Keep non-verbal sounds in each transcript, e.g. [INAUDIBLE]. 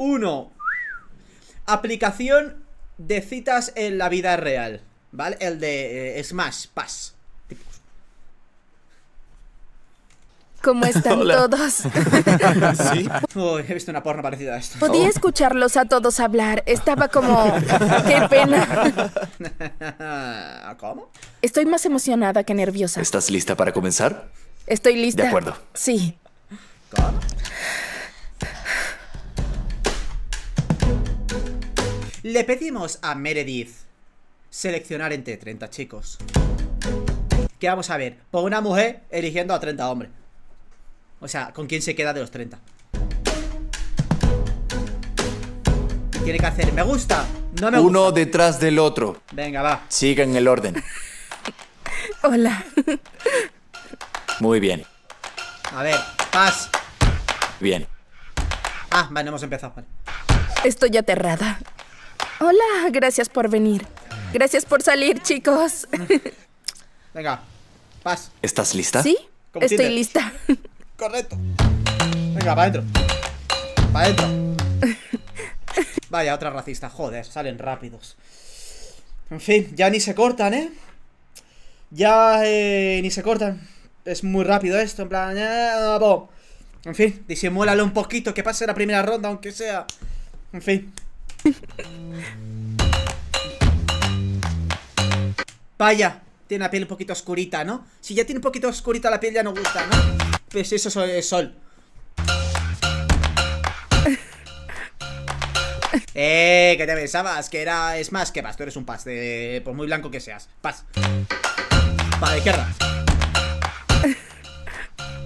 1. Aplicación de citas en la vida real. ¿Vale? El de eh, Smash Pass. ¿Cómo están [LAUGHS] todos? [LAUGHS] ¿Sí? he visto una porno parecida a esto. Podía oh. escucharlos a todos hablar. Estaba como... ¡Qué pena! [LAUGHS] ¿Cómo? Estoy más emocionada que nerviosa. ¿Estás lista para comenzar? Estoy lista. De acuerdo. Sí. ¿Cómo? Le pedimos a Meredith seleccionar entre 30 chicos. ¿Qué vamos a ver? Por pues una mujer eligiendo a 30 hombres. O sea, ¿con quién se queda de los 30? Tiene que hacer, me gusta, no me gusta. Uno detrás del otro. Venga, va. en el orden. [LAUGHS] Hola. Muy bien. A ver, paz. Bien. Ah, vale, hemos empezado. Estoy aterrada. Hola, gracias por venir. Gracias por salir, chicos. [LAUGHS] Venga, paz. ¿Estás lista? Sí, estoy lista. [LAUGHS] Correcto. Venga, para adentro. Para adentro. [LAUGHS] Vaya, otra racista. Joder, salen rápidos. En fin, ya ni se cortan, ¿eh? Ya eh, ni se cortan. Es muy rápido esto, en plan... en fin, disimúlalo un poquito, que pase la primera ronda, aunque sea... En fin. Vaya, tiene la piel un poquito oscurita, ¿no? Si ya tiene un poquito oscurita la piel ya no gusta, ¿no? Pues eso es sol. [LAUGHS] eh, ¿qué te pensabas? Que era... Es más, que vas, tú eres un pas, por muy blanco que seas. Paz. Para la izquierda.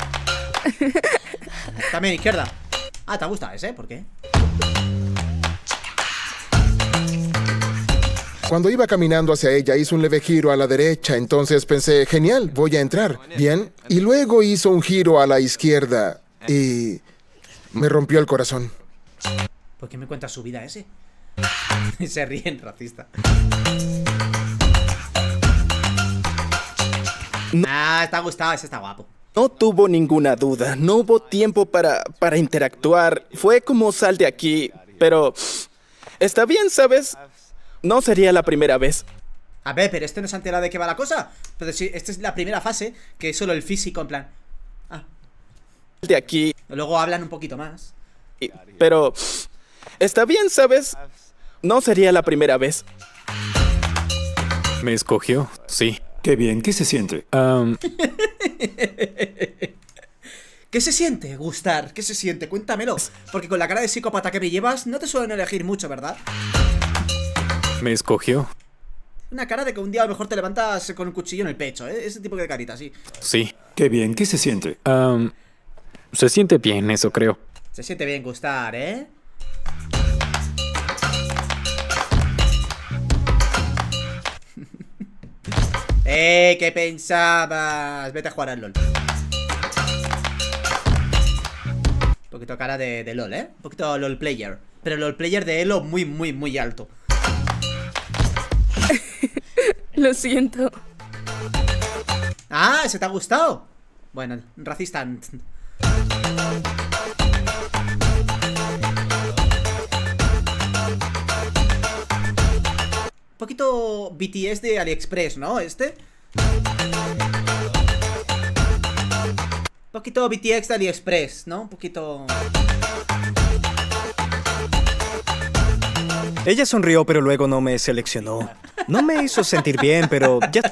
[LAUGHS] También izquierda. Ah, te gusta ese, ¿eh? ¿por qué? Cuando iba caminando hacia ella hizo un leve giro a la derecha, entonces pensé, genial, voy a entrar. Bien. Y luego hizo un giro a la izquierda y me rompió el corazón. ¿Por qué me cuenta su vida ese? [LAUGHS] Se ríen, racista. Ah, está gustado, ese está guapo. No tuvo ninguna duda, no hubo tiempo para, para interactuar. Fue como sal de aquí, pero... Está bien, ¿sabes? No sería la primera vez. A ver, pero este no se ha enterado de qué va la cosa. Pero si esta es la primera fase, que es solo el físico, en plan. Ah. De aquí. Luego hablan un poquito más. pero. Está bien, ¿sabes? No sería la primera vez. Me escogió, sí. Qué bien, ¿qué se siente? [LAUGHS] ¿Qué se siente, Gustar? ¿Qué se siente? Cuéntamelo. Porque con la cara de psicópata que me llevas, no te suelen elegir mucho, ¿verdad? Me escogió. Una cara de que un día a lo mejor te levantas con un cuchillo en el pecho, ¿eh? Ese tipo de carita, sí. Sí. Qué bien, ¿qué se siente? se siente bien, eso creo. Se siente bien gustar, ¿eh? [LAUGHS] ¡Eh! ¿Qué pensabas? Vete a jugar al LOL. Un poquito cara de, de LOL, ¿eh? Un poquito LOL player. Pero LOL player de Elo muy, muy, muy alto. [LAUGHS] Lo siento. Ah, ¿se te ha gustado? Bueno, racista. Un poquito BTS de AliExpress, ¿no? Este. Un poquito BTS de AliExpress, ¿no? Un poquito... Ella sonrió, pero luego no me seleccionó. No me hizo sentir bien, pero ya.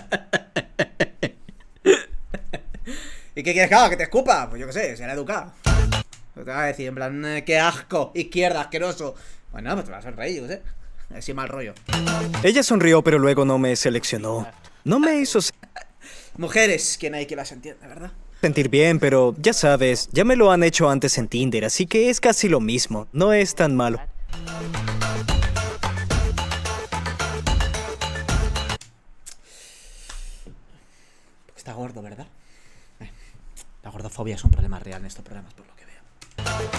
¿Y qué quieres que haga? ¿Que te escupa? Pues yo qué sé, será educado. Te va a decir, en plan, eh, qué asco, izquierda, asqueroso. Bueno, pues, pues te vas a sonreír, yo qué sé. Así mal rollo. Ella sonrió, pero luego no me seleccionó. No me hizo. Mujeres, quién hay que las entiende, ¿verdad? Sentir bien, pero ya sabes, ya me lo han hecho antes en Tinder, así que es casi lo mismo. No es tan malo. Está gordo, ¿verdad? Eh, la gordofobia es un problema real en estos programas, por lo que veo.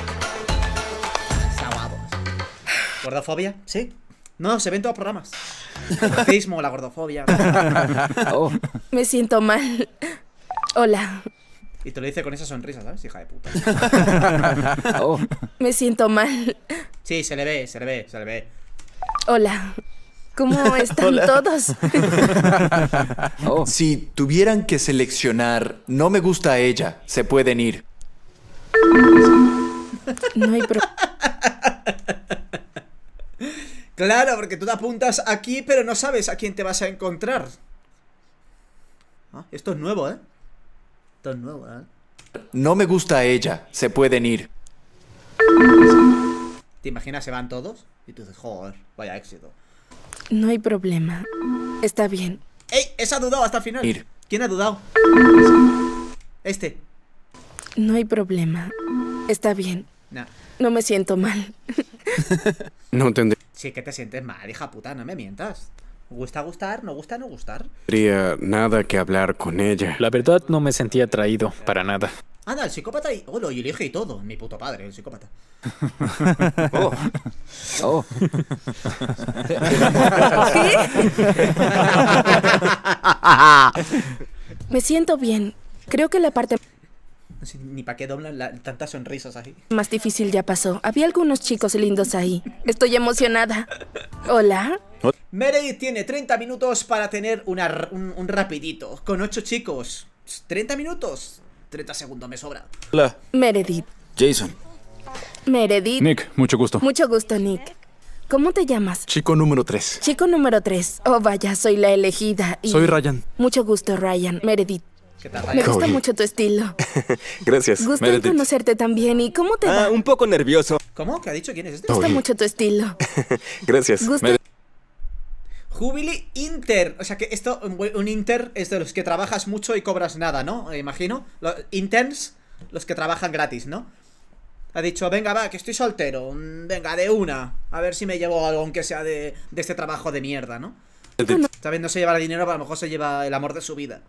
Sabados. ¿Gordofobia? Sí. No, se ven todos programas. [LAUGHS] El racismo, la gordofobia. Oh. Me siento mal. Hola. Y te lo dice con esa sonrisa, ¿sabes? Hija de puta. Oh. Me siento mal. Sí, se le ve, se le ve, se le ve. Hola. ¿Cómo [LAUGHS] están todos? [LAUGHS] Oh. Si tuvieran que seleccionar, no me gusta a ella, se pueden ir. No hay problema. Claro, porque tú te apuntas aquí, pero no sabes a quién te vas a encontrar. Ah, esto es nuevo, ¿eh? Esto es nuevo, ¿eh? No me gusta a ella, se pueden ir. ¿Te imaginas se van todos? Y tú dices, joder, vaya éxito. No hay problema. Está bien. ¡Ey! Esa ha dudado hasta el final. ¿Quién ha dudado? Este. No hay problema. Está bien. No. No me siento mal. [LAUGHS] no entendí. Sí, que te sientes mal, hija puta, no me mientas. Gusta gustar, no gusta no gustar. Tendría nada que hablar con ella. La verdad no me sentía atraído, para nada. Anda, el psicópata y... Oh, lo elige y todo. Mi puto padre, el psicópata. [LAUGHS] oh. Oh. [LAUGHS] [LAUGHS] me siento bien. Creo que la parte ni para qué doblan tantas sonrisas ahí. Más difícil ya pasó. Había algunos chicos lindos ahí. Estoy emocionada. Hola. Meredith tiene 30 minutos para tener un, rapidito. Con ocho chicos. 30 minutos. 30 segundos me sobra. Hola. Meredith. Jason. Meredith. Nick, mucho gusto. Mucho gusto, Nick. ¿Cómo te llamas? Chico número 3. Chico número 3. Oh, vaya, soy la elegida. Soy Ryan. Mucho gusto, Ryan. Meredith. Me gusta mucho tu estilo. [LAUGHS] Gracias. Me gusta conocerte también. ¿Y cómo te ah, va? un poco nervioso. ¿Cómo? ¿Qué ha dicho? ¿Quién es este? Me gusta mucho tu estilo. [LAUGHS] Gracias. Jubilee Inter. O sea que esto, un Inter es de los que trabajas mucho y cobras nada, ¿no? Me eh, imagino. Los interns, los que trabajan gratis, ¿no? Ha dicho, venga, va, que estoy soltero. Mm, venga, de una. A ver si me llevo algo, aunque sea de, este trabajo de mierda, ¿no? Está no se lleva el dinero, pero a lo mejor se lleva el amor de su vida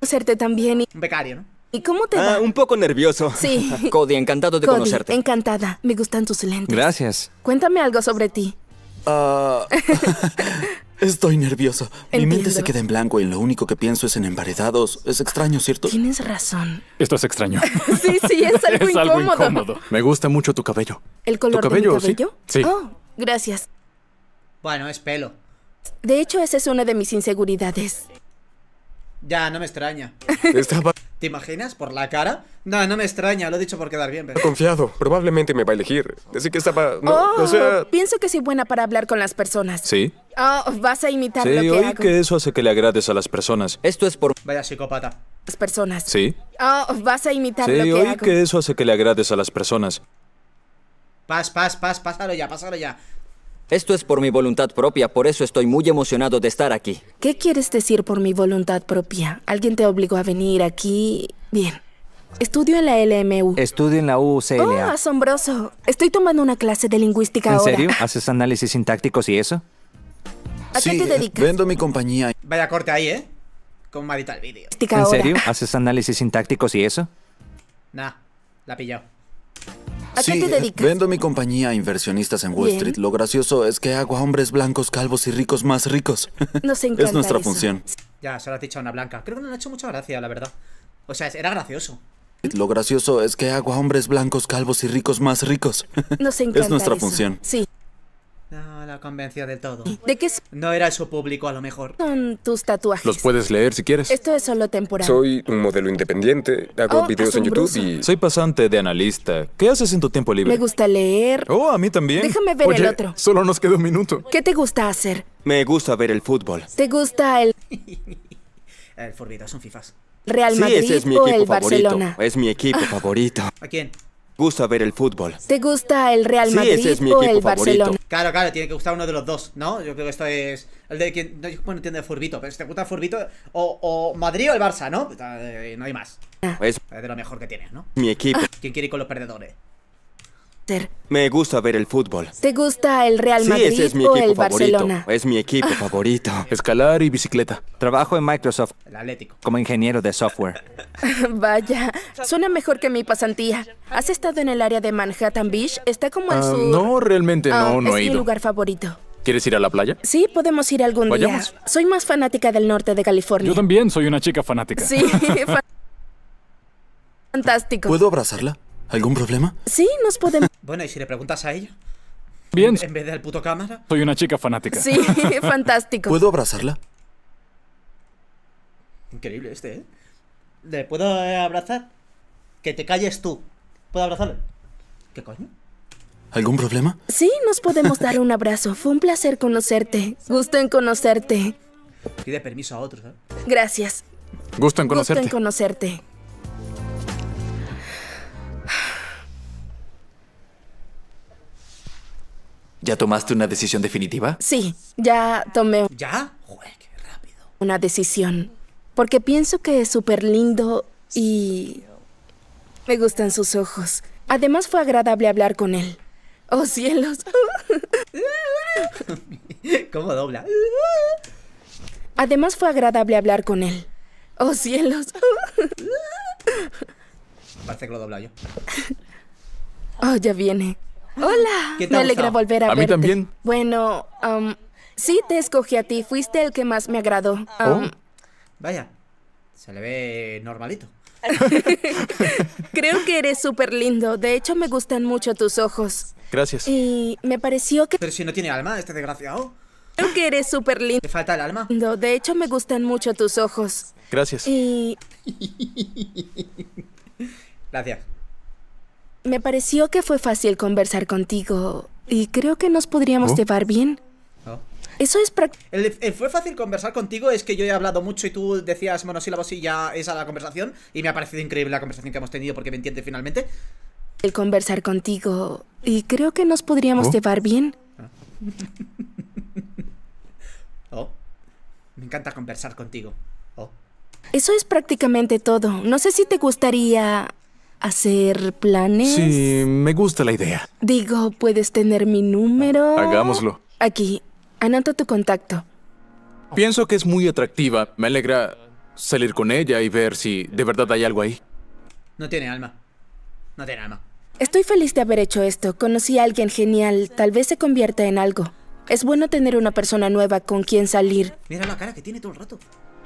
conocerte también y... becario, ¿no? ¿Y cómo te ah, va? Ah, un poco nervioso. [LAUGHS] Sí. [LAUGHS] Cody, encantado de conocerte. encantada. Me gustan tus lentes. Gracias. Cuéntame algo sobre ti. Ah. [LAUGHS] Estoy nervioso. Mi mente se queda en blanco y lo único que pienso es en emparedados. Es extraño, ¿cierto? Tienes razón. Esto es extraño. sí, sí, es algo, es algo incómodo. Me gusta mucho tu cabello. ¿El color ¿Tu de mi cabello? Sí. Oh, gracias. Bueno, es pelo. De hecho, esa es una de mis inseguridades. Ya, no me extraña. ¿Te imaginas? ¿Por la cara? No, no me extraña, lo he dicho por quedar bien. Pero... confiado, probablemente me va a elegir. Así que estaba... No, o sea... Oh, pienso que soy buena para hablar con las personas. ¿Sí? Oh, vas a imitar sí, lo que oí que eso hace que le agrades a las personas. Esto es por... Vaya psicópata. Las personas. ¿Sí? Oh, vas a imitar sí, lo que oí que eso hace que le agrades a las personas. Paz, paz, paz, pásalo ya, pásalo ya. Esto es por mi voluntad propia, por eso estoy muy emocionado de estar aquí. ¿Qué quieres decir por mi voluntad propia? ¿Alguien te obligó a venir aquí? Bien. Estudio en la LMU. Estudio en la UCLA. ¡Oh, asombroso! Estoy tomando una clase de lingüística ahora. ¿En serio? ¿Haces análisis sintácticos y eso? ¿A qué te eh, dedicas? Vendo mi compañía. Vaya corte ahí, ¿eh? Con marital vídeo. ¿En serio? ¿Haces análisis sintácticos y eso? Nah, la pilló sí, eh, Vendo mi compañía a inversionistas en Wall Street. Lo gracioso es que hago a hombres blancos, calvos y ricos más ricos. [LAUGHS] Nos encanta Es nuestra función. Ya, se lo has dicho a una blanca. Creo que no le ha hecho mucha gracia, la verdad. O sea, era gracioso. Lo gracioso es que hago a hombres blancos, calvos y ricos más ricos. Nos encanta [LAUGHS] Es nuestra función. Sí la convenció de todo. ¿De qué es? No era su público, a lo mejor. Son tus tatuajes. Los puedes leer si quieres. Esto es solo temporal. Soy un modelo independiente, hago oh, videos en YouTube y... Soy pasante de analista. ¿Qué haces en tu tiempo libre? Me gusta leer. Oh, a mí también. Déjame ver el otro. Solo nos queda un minuto. ¿Qué te gusta hacer? Me gusta ver el fútbol. ¿Te gusta el...? [LAUGHS] el son FIFAs. Real Madrid es mi equipo o Barcelona. Es mi equipo [LAUGHS] favorito. ¿A quién? gusta ver el fútbol. ¿Te gusta el Real Madrid o el Barcelona? Claro, claro, tiene que gustar uno de los dos, ¿no? Yo creo que esto es. El de quien. No, bueno, entiendo de Furbito, pero si te gusta Furbito, o, Madrid o el Barça, ¿no? Eh, no hay más. Ah. Es de lo mejor que tienes, ¿no? Mi equipo. Ah. ¿Quién quiere ir con los perdedores? Me gusta ver el fútbol. ¿Te gusta el Real Madrid es mi o el Barcelona? Es mi equipo [LAUGHS] favorito. Escalar y bicicleta. Trabajo en Microsoft. Como ingeniero de software. [LAUGHS] Vaya, suena mejor que mi pasantía. ¿Has estado en el área de Manhattan Beach? Está como al ah, sur. No, realmente no, ah, no he ido. Es mi lugar favorito. ¿Quieres ir a la playa? Sí, podemos ir algún ¿Vayamos? Soy más fanática del norte de California. Yo también soy una chica fanática. Sí, [LAUGHS] fantástico. ¿Puedo abrazarla? ¿Algún problema? Sí, nos podemos... [LAUGHS] bueno, ¿y si le preguntas a ella? Bien. En vez del puto cámara. Soy una chica fanática. Sí, [LAUGHS] fantástico. ¿Puedo abrazarla? Increíble este, ¿eh? ¿Le puedo eh, abrazar? Que te calles tú. ¿Puedo abrazarle? ¿Qué coño? ¿Algún problema? Sí, nos podemos dar un abrazo. Fue un placer conocerte. Gusto en conocerte. Pide permiso a otros, ¿eh? Gracias. Gusto en conocerte. Gusto en conocerte. ¿Ya tomaste una decisión definitiva? Sí, ya tomé. ¿Ya? rápido. Una decisión. Porque pienso que es súper lindo y. Me gustan sus ojos. Además, fue agradable hablar con él. ¡Oh cielos! [LAUGHS] ¿Cómo dobla? Además, fue agradable hablar con él. ¡Oh cielos! Parece que lo he yo. Oh, ya viene. Hola. me alegra volver a, verte. A mí también. Bueno, um, sí te escogí a ti. Fuiste el que más me agradó. Oh. Um, Vaya, se le ve normalito. [LAUGHS] Creo que eres súper lindo. De hecho, me gustan mucho tus ojos. Gracias. Y me pareció que... Pero si no tiene alma, este desgraciado. Creo que eres súper lindo. ¿Te falta el alma? De hecho, me gustan mucho tus ojos. Gracias. Y... [LAUGHS] Gracias. Me pareció que fue fácil conversar contigo y creo que nos podríamos ¿Oh? llevar bien. Eso es el, fue fácil conversar contigo, es que yo he hablado mucho y tú decías monosílabos y ya a la conversación y me ha parecido increíble la conversación que hemos tenido porque me entiende finalmente. El conversar contigo y creo que nos podríamos ¿Oh? llevar bien. [LAUGHS] Oh, me encanta conversar contigo. Eso es prácticamente todo. No sé si te gustaría hacer planes. Sí, me gusta la idea. Digo, puedes tener mi número. Hagámoslo. Aquí, anota tu contacto. Pienso que es muy atractiva. Me alegra salir con ella y ver si de verdad hay algo ahí. No tiene alma. No tiene alma. Estoy feliz de haber hecho esto. Conocí a alguien genial. Tal vez se convierta en algo. Es bueno tener una persona nueva con quien salir. Mira la cara que tiene todo el rato.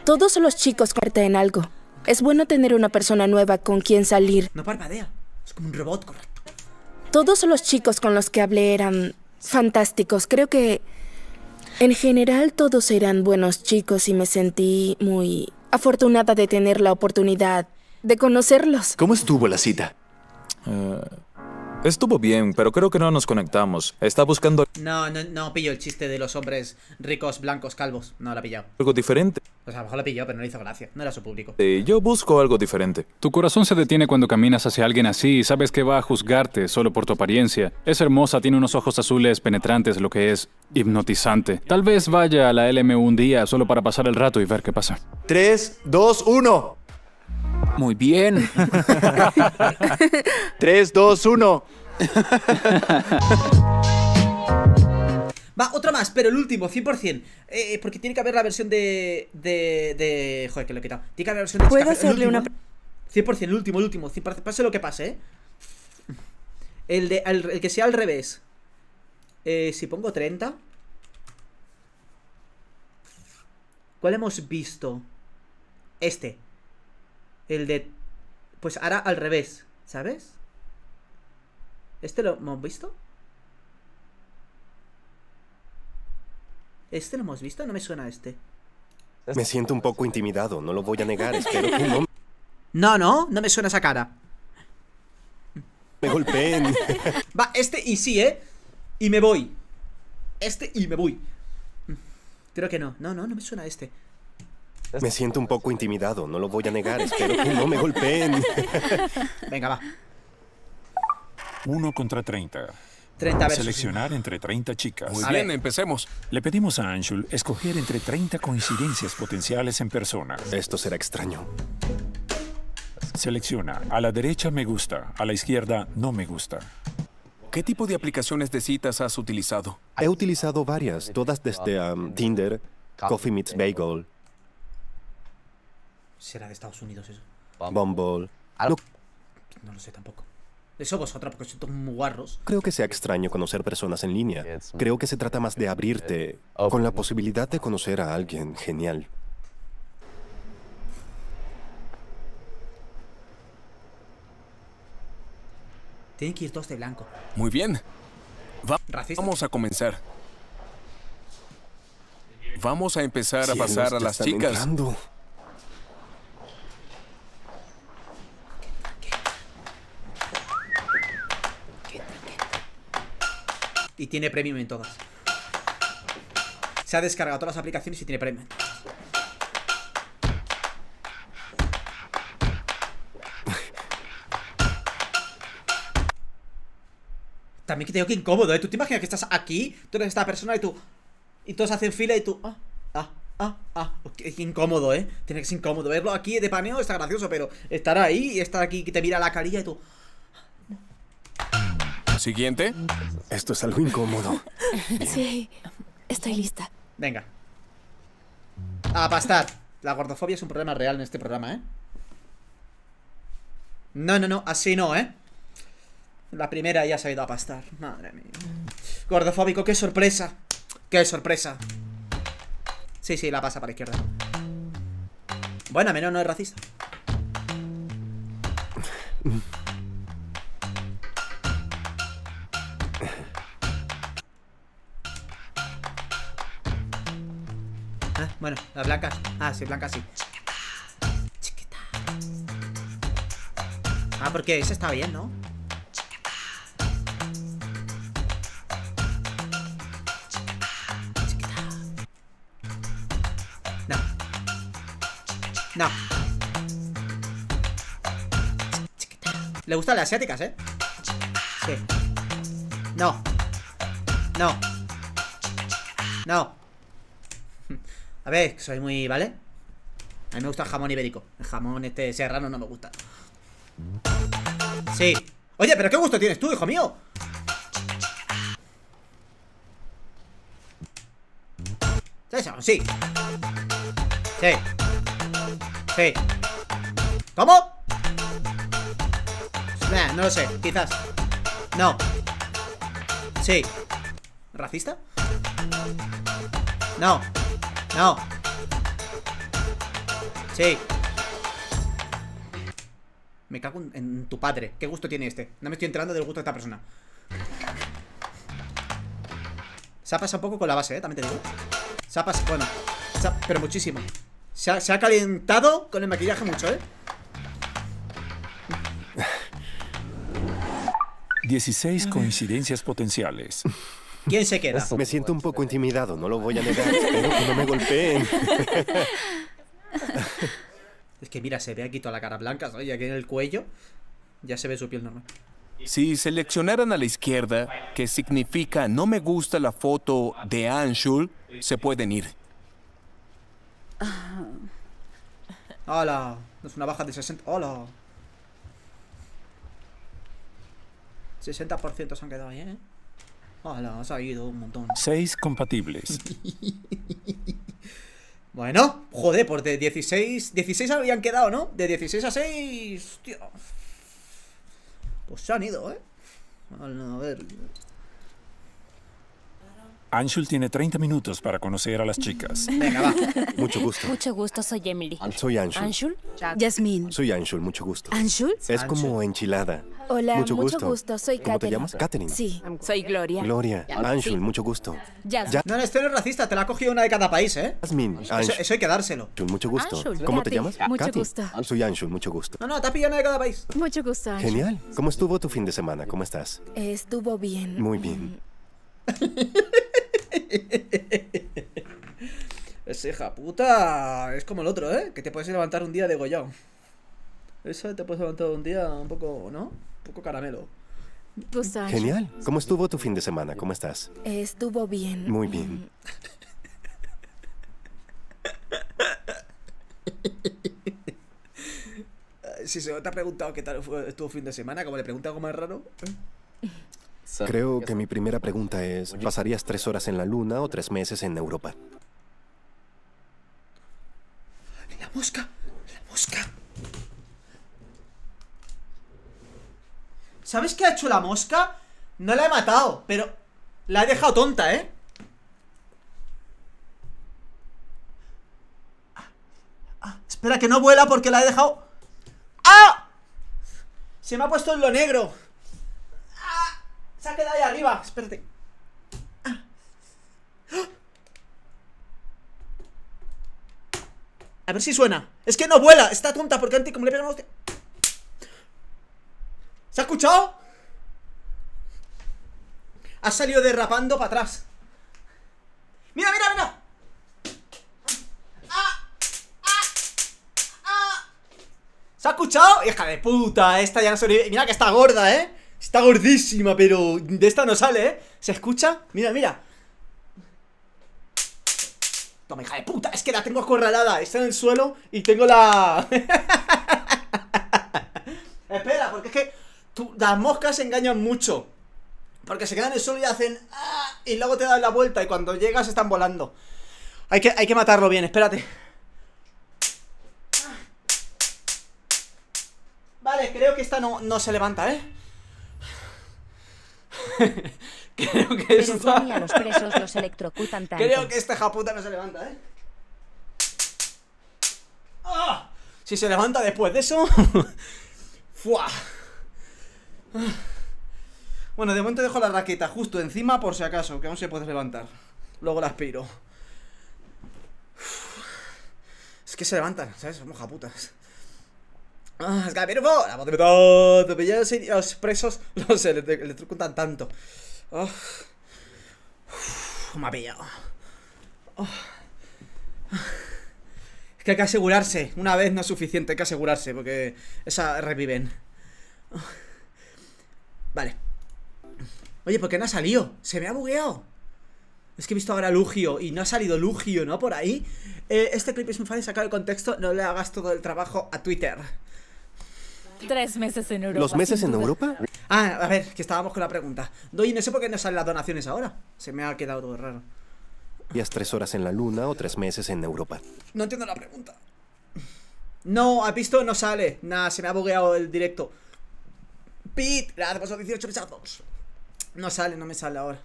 Todos los chicos convierten en algo. Es bueno tener una persona nueva con quien salir. No parpadea, es como un robot, correcto. Todos los chicos con los que hablé eran fantásticos. Creo que en general todos eran buenos chicos y me sentí muy afortunada de tener la oportunidad de conocerlos. ¿Cómo estuvo la cita? Ah, Estuvo bien, pero creo que no nos conectamos. Está buscando... No, no, no pillo el chiste de los hombres ricos, blancos, calvos. No la ha pillado. Algo diferente. O sea, a lo mejor la pilló, pero no le hizo gracia. No era su público. Sí, yo busco algo diferente. Tu corazón se detiene cuando caminas hacia alguien así y sabes que va a juzgarte solo por tu apariencia. Es hermosa, tiene unos ojos azules penetrantes, lo que es hipnotizante. Tal vez vaya a la LM un día solo para pasar el rato y ver qué pasa. 3, 2, 1. Muy bien. 3, 2, 1. Va, otro más, pero el último, 100%. Eh, porque tiene que haber la versión de, de, de. Joder, que lo he quitado. Tiene que haber la versión de. ¿Puedo hacerle una. 100%, el último, el último. pase lo que pase, ¿eh? El, de, el que sea al revés. Eh, si pongo 30. ¿Cuál hemos visto? Este el de... Pues ahora al revés, ¿sabes? ¿Este lo hemos visto? ¿Este lo hemos visto? No me suena a este. Me siento un poco intimidado, no lo voy a negar, espero que no... No, no, no me suena esa cara. Me golpeen. Va, este y sí, ¿eh? Y me voy. Este y me voy. Creo que no. No, no, no me suena este. Me siento un poco intimidado, no lo voy a negar. Espero que no me golpeen. [LAUGHS] Venga, va. 1 contra 30. 30 Seleccionar entre 30 chicas. Muy bien, empecemos. Le pedimos a Anshul escoger entre 30 coincidencias potenciales en persona. Esto será extraño. Selecciona. A la derecha me gusta, a la izquierda no me gusta. ¿Qué tipo de aplicaciones de citas has utilizado? He utilizado varias, todas desde Tinder, Coffee Meets Bagel, Será de Estados Unidos eso. Bumble. No. lo sé tampoco. Eso vosotros, porque sois muy guarros. Creo que sea extraño conocer personas en línea. Creo que se trata más de abrirte con la posibilidad de conocer a alguien genial. Tienen que ir todos de blanco. Muy bien. Vamos a comenzar. Vamos a empezar a pasar a las chicas. Y tiene premium en todas. Se ha descargado todas las aplicaciones y tiene premium. También que tengo que incómodo, ¿eh? ¿Tú te imaginas que estás aquí, tú eres esta persona y tú... Y todos hacen fila y tú... Ah, ah, ah, ah. Qué incómodo, ¿eh? Tiene que ser incómodo. Verlo aquí de paneo está gracioso, pero estar ahí y estar aquí que te mira la carilla y tú siguiente? Esto es algo incómodo. [LAUGHS] Sí, estoy lista. Venga. A pastar. La gordofobia es un problema real en este programa, ¿eh? No, no, no, así no, ¿eh? La primera ya se ha ido a pastar. Madre mía. Gordofóbico, qué sorpresa. Qué sorpresa. Sí, sí, la pasa para la izquierda. Bueno, menos no es racista. [LAUGHS] Bueno, la blanca. Ah, sí, blanca sí. Ah, porque esa está bien, ¿no? No. No. Le gustan las asiáticas, ¿eh? Sí. No. No. No. A ver, soy muy, ¿vale? A mí me gusta el jamón ibérico. El jamón este serrano no me gusta. Sí. Oye, pero qué gusto tienes tú, hijo mío. sí. Sí. Sí. ¿Cómo? no lo sé, quizás. No. Sí. ¿Racista? No. No. Sí. Me cago en, tu padre. ¿Qué gusto tiene este? No me estoy enterando del gusto de esta persona. Se ha pasado un poco con la base, ¿eh? También te digo. Se ha pasado... Bueno. pero muchísimo. Se ha, se ha calentado con el maquillaje mucho, ¿eh? 16 coincidencias potenciales. [LAUGHS] ¿Quién se queda? Me siento un poco intimidado, no lo voy a negar. [LAUGHS] Espero no me golpeen. es que mira, se ve aquí toda la cara blanca, ¿no? y aquí en el cuello ya se ve su piel normal. Si seleccionaran a la izquierda, que significa no me gusta la foto de Anshul, se pueden ir. ¡Hola! Es una baja de 60. ¡Hola! 60% se han quedado ahí, ¿eh? Hola, [LAUGHS] ah, ha un montón. Seis compatibles. [LAUGHS] bueno, joder, pues de 16. 16 habían quedado, ¿no? De 16 a 6. Pues se han ido, ¿eh? A ver. Anshul tiene 30 minutos para conocer a las chicas. [LAUGHS] Venga, va. Mucho gusto. Mucho gusto, soy Emily. Soy Anshul. Anshul. Yasmin. Soy Anshul, mucho gusto. ¿Anshul? Es como enchilada. Hola, mucho gusto. Soy ¿Cómo te llamas? Katherine. Sí, soy Gloria. Gloria. Anshul, mucho gusto. Ya, No, no, esto no es racista, te la ha cogido una de cada país, ¿eh? Yasmín. Eso, hay que dárselo. Anshul, mucho gusto. ¿Cómo te llamas? Mucho gusto. Soy Anshul, mucho gusto. No, no, te ha pillado una de cada país. Mucho gusto, Genial. ¿Cómo estuvo tu fin de semana? ¿Cómo estás? Estuvo bien. Muy bien. [LAUGHS] [LAUGHS] Ese hija puta es como el otro, ¿eh? Que te puedes levantar un día de degollado. Eso te puedes levantar un día un poco, ¿no? Un poco caramelo. Pues, Genial. ¿Cómo estuvo tu fin de semana? ¿Cómo estás? Estuvo bien. Muy bien. Mm. [LAUGHS] si se te ha preguntado qué tal fue tu fin de semana, como le pregunta algo más raro. ¿eh? [LAUGHS] Creo que mi primera pregunta es, ¿pasarías tres horas en la Luna o tres meses en Europa? La mosca, la mosca. ¿Sabes qué ha hecho la mosca? No la he matado, pero la he dejado tonta, ¿eh? Ah, ah, espera, que no vuela porque la he dejado... ¡Ah! Se me ha puesto en lo negro se ha quedado ahí arriba. Espérate. Ah. A ver si suena. Es que no vuela. Está tonta porque antes como le pegamos... ¿Se ha escuchado? Ha salido derrapando para atrás. ¡Mira, mira, mira! mira ah, ah, ¿Se ha escuchado? Hija de puta, esta ya no Y Mira que está gorda, ¿eh? Está gordísima, pero de esta no sale, ¿eh? ¿Se escucha? Mira, mira. Toma, hija de puta, es que la tengo escorralada Está en el suelo y tengo la... [LAUGHS] Espera, porque es que las moscas se engañan mucho. Porque se quedan en el suelo y hacen... Ah", y luego te dan la vuelta y cuando llegas están volando. Hay que, hay que matarlo bien, espérate. Vale, creo que esta no, no se levanta, ¿eh? [LAUGHS] Creo que esta... Creo que esta japuta no se levanta, ¿eh? ¡Ah! Si se levanta después de eso... [LAUGHS] ¡Fua! Bueno, de momento dejo la raqueta justo encima por si acaso, que aún se puede levantar. Luego la aspiro. Es que se levantan, ¿sabes? Somos japutas. Ah, es la voz de todo. los presos [LAUGHS] No sé, tanto. Oh. Uf, me ha pillado. Ah. Es que hay que asegurarse. Una vez no es suficiente, hay que asegurarse porque esa reviven. Ah. Vale. Oye, ¿por qué no ha salido? Se me ha bugueado. Es que he visto ahora Lugio y no ha salido Lugio, ¿no? Por ahí. Eh, este clip es muy fácil, sacar sacado el contexto. No le hagas todo el trabajo a Twitter. Tres meses en Europa. ¿Los meses en Europa? Ah, a ver, que estábamos con la pregunta. Doy, no sé por qué no salen las donaciones ahora. Se me ha quedado todo raro. ¿Días tres horas en la luna o tres meses en Europa? No entiendo la pregunta. No, ha visto? No sale. Nada, se me ha bugueado el directo. Pit, la paso 18 pesados. No sale, no me sale ahora.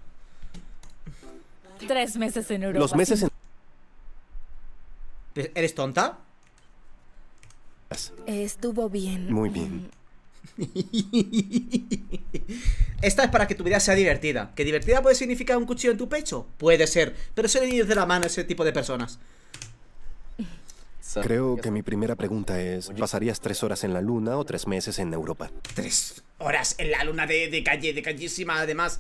Tres meses en Europa. Los meses en. ¿Eres tonta? Estuvo bien. Muy bien. [LAUGHS] Esta es para que tu vida sea divertida. ¿Que divertida puede significar un cuchillo en tu pecho? Puede ser, pero le le de la mano ese tipo de personas. Creo que mi primera pregunta es, ¿pasarías tres horas en la luna o tres meses en Europa? Tres horas en la luna de, calle, de callísima, además.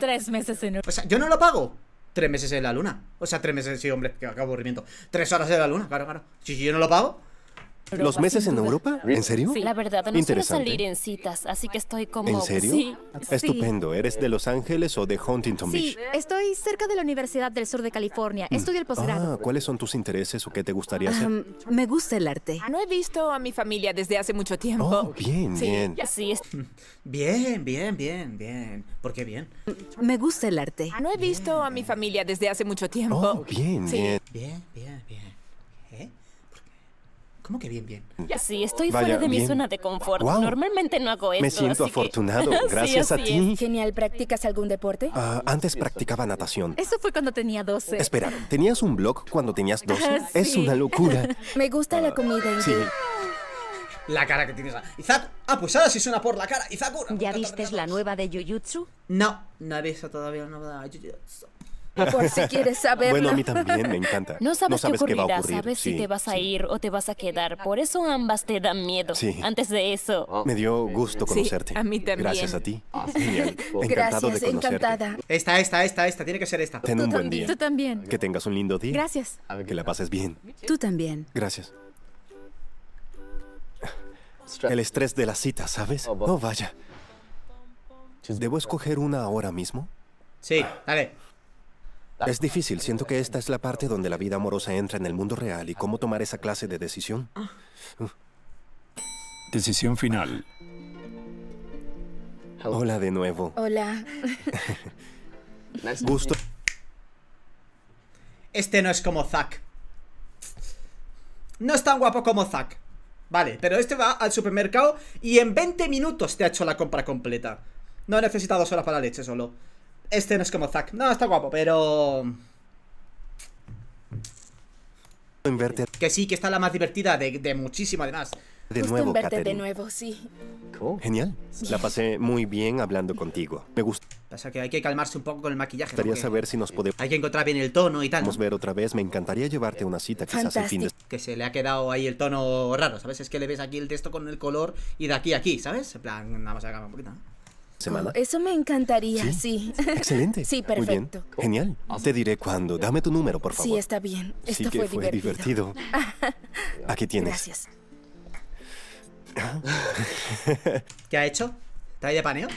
Tres meses en Europa. sea, yo no lo pago tres meses en la luna. O sea, tres meses, sí, hombre, que aburrimiento. Tres horas en la luna, claro, claro. Si yo no lo pago, ¿Los meses en Europa? ¿En serio? Sí, la verdad, no suelo salir en citas, así que estoy como... ¿En serio? Sí. Estupendo. ¿Eres de Los Ángeles o de Huntington Beach? Sí, estoy cerca de la Universidad del Sur de California. Mm. Estudio el posgrado. Ah, ¿cuáles son tus intereses o qué te gustaría hacer? me gusta el arte. No he visto a mi familia desde hace mucho tiempo. Oh, bien, sí, bien. Así es. Bien, bien, bien, bien. ¿Por qué bien? Me gusta el arte. No he visto a mi familia desde hace mucho tiempo. Oh, bien, bien. Bien, bien, bien. ¿Cómo que bien, bien? Sí, estoy fuera de mi zona de confort. Normalmente no hago esto. Me siento afortunado, [LAUGHS] gracias a ti. Genial, ¿practicas algún deporte? Ah, antes practicaba natación. Eso fue cuando tenía 12. Espera, ¿tenías un blog cuando tenías 12? Ah, es una locura. [LAUGHS] Me gusta la comida. Sí. La cara que tienes. Izak. Ah, pues ahora sí suena por la cara. ¿Ya viste la nueva de Jujutsu? No, no he visto todavía la nueva de Jujutsu. Por si quieres saber Bueno, a mí también me encanta. No sabes, qué, va a ocurrir. sabes si te vas a ir o te vas a quedar. Por eso ambas te dan miedo. Sí. Antes de eso. Oh. Me dio gusto conocerte. a mí también. Gracias a ti. Encantado Gracias, de encantada. Esta, esta, esta, esta. Tiene que ser esta. Ten un buen día. Tú también. Que tengas un lindo día. Gracias. Que la pases bien. Tú también. Gracias. El estrés de la cita, ¿sabes? Oh, no vaya. ¿Debo escoger una ahora mismo? Sí, dale. Es difícil, siento que esta es la parte donde la vida amorosa entra en el mundo real y cómo tomar esa clase de decisión. Decisión final. Hola de nuevo. Hola. [LAUGHS] Gusto. Este no es como Zack. No es tan guapo como Zack. Vale, pero este va al supermercado y en 20 minutos te ha hecho la compra completa. No he necesitado dos horas para la leche solo. Este no es como Zack. No, está guapo, pero... Que sí, que está la más divertida de, de muchísimo, además. De nuevo, de nuevo, sí. Genial. La pasé muy bien hablando contigo. Me gusta. Pasa que hay que calmarse un poco con el maquillaje. Me gustaría saber si nos podemos. Hay que encontrar bien el tono y tal. Vamos a ver otra vez. Me encantaría llevarte una cita quizás fin de. Que se le ha quedado ahí el tono raro, ¿sabes? Es que le ves aquí el texto con el color y de aquí a aquí, ¿sabes? En plan, nada más acá un poquito. Oh, eso me encantaría, sí. Excelente. [LAUGHS] Sí, perfecto. Muy bien. Oh, genial. Te diré cuándo. Dame tu número, por favor. Sí, está bien. Esto fue, fue divertido. [LAUGHS] Aquí tienes. [LAUGHS] ¿Qué ha hecho? ¿Está ahí de paneo?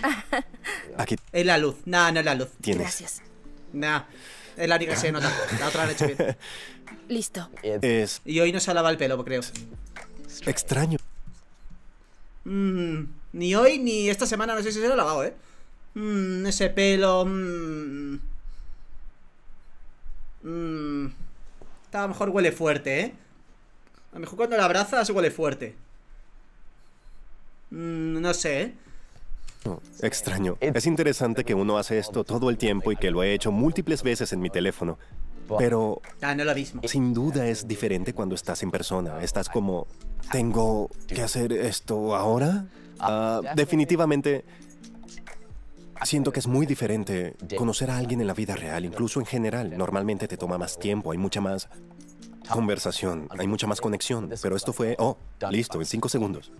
Aquí. Es la luz. No, no es la luz. Tienes. Gracias. No. Es la única que nota. La otra la he hecho bien. Listo. Y hoy no se ha lavado el pelo, creo. Extraño. Mmm. Ni hoy, ni esta semana, no sé si se lo lavado, ¿eh? Mmm, ese pelo... Mmm... Mmm... A lo mejor huele fuerte, ¿eh? A lo mejor cuando la abrazas huele fuerte. Mmm, no sé, ¿eh? extraño. Es interesante que uno hace esto todo el tiempo y que lo he hecho múltiples veces en mi teléfono. Pero... Ah, no lo mismo. Sin duda es diferente cuando estás en persona. Estás como... ¿Tengo que hacer esto ahora? Ah, ah, definitivamente, siento que es muy diferente conocer a alguien en la vida real, incluso en general. Normalmente te toma más tiempo, hay mucha más conversación, hay mucha más conexión, pero esto fue, oh, listo, en cinco segundos.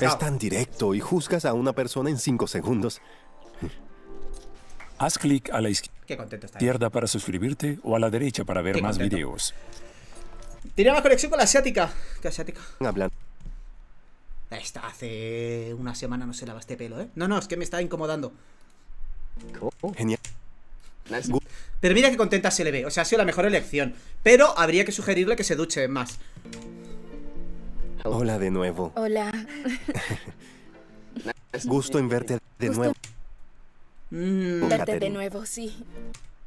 es tan directo y juzgas a una persona en cinco segundos. Haz clic a la izquierda para suscribirte o a la derecha para ver más videos. Tiene más conexión con la asiática. ¿Qué asiática? Hablan está, hace una semana no se lava este pelo, ¿eh? No, no, es que me está incomodando. genial. Pero mira qué contenta se le ve. O sea, ha sido la mejor elección. Pero habría que sugerirle que se duche más. Hola de nuevo. Hola. Gusto en verte de nuevo. Mmm, Verte de nuevo, sí.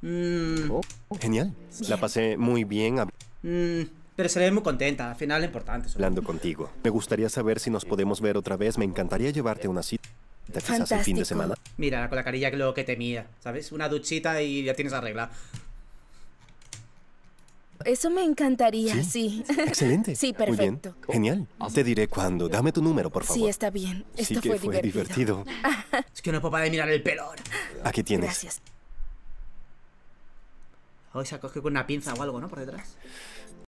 Mm. Oh, genial. La pasé muy bien. Mmm pero seré muy contenta. Al final, importante. Hablando contigo. Me gustaría saber si nos podemos ver otra vez. Me encantaría llevarte una cita. Quizás el fin de semana. Mira, con la carilla que lo que temía, ¿sabes? Una duchita y ya tienes arregla. Eso me encantaría, sí. Excelente. sí, perfecto. Genial. Te diré cuándo. Dame tu número, por favor. Sí, está bien. Esto sí que fue, divertido. [LAUGHS] es que no puedo de mirar el pelón. Aquí tienes. Gracias. Hoy se ha cogido con una pinza o algo, ¿no? Por detrás.